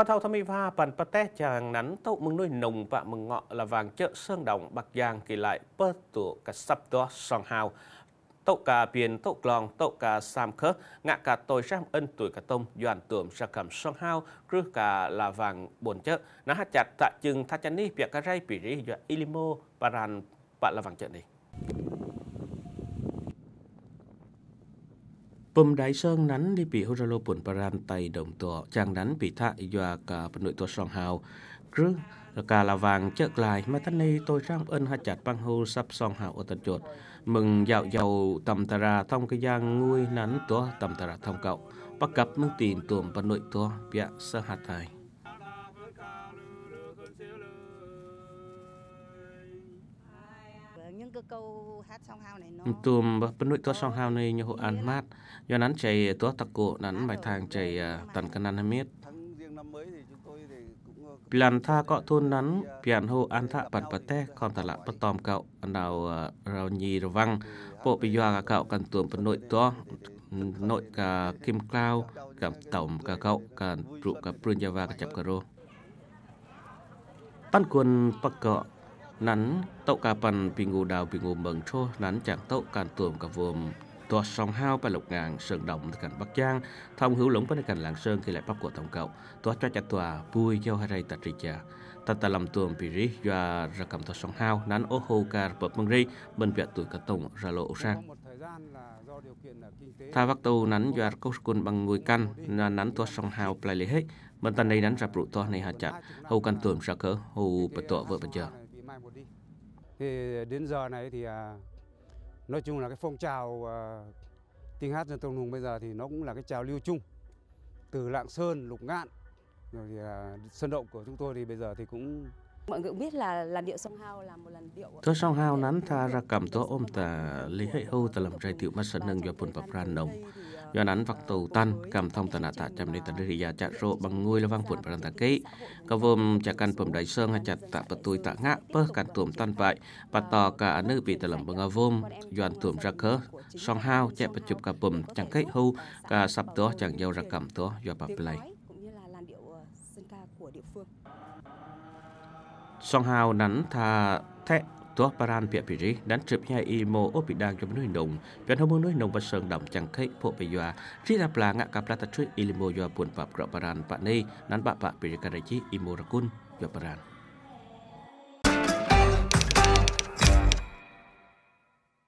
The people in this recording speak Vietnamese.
Bắt thao tham y va bàn bà tét chàng nắn tàu mừng nuôi nồng và mừng ngọ là vàng chợ sơn đồng bạc giang kỳ lại bớt tụ cả sắp đó song hào tàu cả biển tàu clong tàu cả sam khớp ngạ cả tôi sam ân tuổi cả tông doàn tưởng sa cầm song hào cứ cả là vàng buồn chợ nó hát chặt tạ chừng tha chani việc cả ray piri doa ilimo paran bạn là vàng chợ này Bùm đáy sơn nắn đi bị hô ra lô bùn tay đồng tùa, chàng nắn bị thạ dọa cả bà nội tùa song hào. Cứ cả là vàng chợt lại mà thân này tôi sang ơn hạ chặt băng hô sắp song hào ở tận chuột. Mừng dạo dầu tầm tà thông cái giang nguôi nắn tùa tầm tà thông cậu. Bắt gặp mừng tìm tùm bà nội tùa bịa sơ hạt thầy. tùm bất nội to song hao này vâng, như hộ ăn mát do à, ờ, nắn chảy ờ, ờ, to tặc cổ nắn bài thang chảy tần cân ăn hai mét tha cọ thôn nắn pian hồ an thạ bản bát te còn thả lạ bật tòm cậu ăn đào rau nhì rau văng bộ bị doa cả cậu cần tuồng bật nội to nội cả kim cloud cả tổng cả cậu cả trụ cả prun java cả chập cả rô pan quân bắc cọ นั้นตกกาปันปีงูดาวปีงูเมืองโชนั้นจากตกการตวมกับวม tuột sòng hao và lục ngàn sơn động cảnh bắc giang thông hữu lũng với cảnh lạng sơn khi lại bắc của tổng cậu tuột cho chặt tòa vui cho hai ray tạt trì trà ta làm tuồng bị rí và ra cầm tuột sòng hao nán ô hô ca bập măng ri bên vẹt tuổi cả tổng ra lộ sang ta vắc tu nắn doa câu quân bằng ngôi căn là nắn tuột sòng hao play lì hết bên ta này nắn ra brụ to này hạ chặt hầu căn tuồng ra cỡ hầu bật tọa vợ bật chờ em đi thì đến giờ này thì à, nói chung là cái phong trào à, tiếng hát dân tộc nùng bây giờ thì nó cũng là cái trào lưu chung từ lạng sơn lục ngạn rồi thì à, sơn động của chúng tôi thì bây giờ thì cũng mọi người cũng biết là làn điệu sông hao là một làn điệu tôi sông hao nắn tha ra cầm tôi ôm tà lý hệ hô ta làm trai tiểu mắt sân nâng cho phần pháp ran nồng Yohanan vak tàu tan cầm thông tần ta chăm đi tần đi ya chạ bằng ngôi là vang phụn bằng tạc kỹ có vôm chạ căn phẩm đại sơn hay chặt tạ bật tui tạ ngã bơ căn tuồng tan bại bà tò cả nữ bị tờ lầm bằng vôm Yohan tuồng ra khớ song hao chạ bật chụp cả phẩm chẳng cách hưu cả sập tố chẳng giàu ra cầm tố do bà play song hao nắn thà thẹ tua paran pia piri dan trip nya i mo đang cho nuôi nồng pian homo nuôi nồng và sơn đồng chẳng khay po pe yua tri ra pla ngạ kapla ta chui ilimo yua pun pap paran pa nei nan ba pa piri karachi imo quân yua paran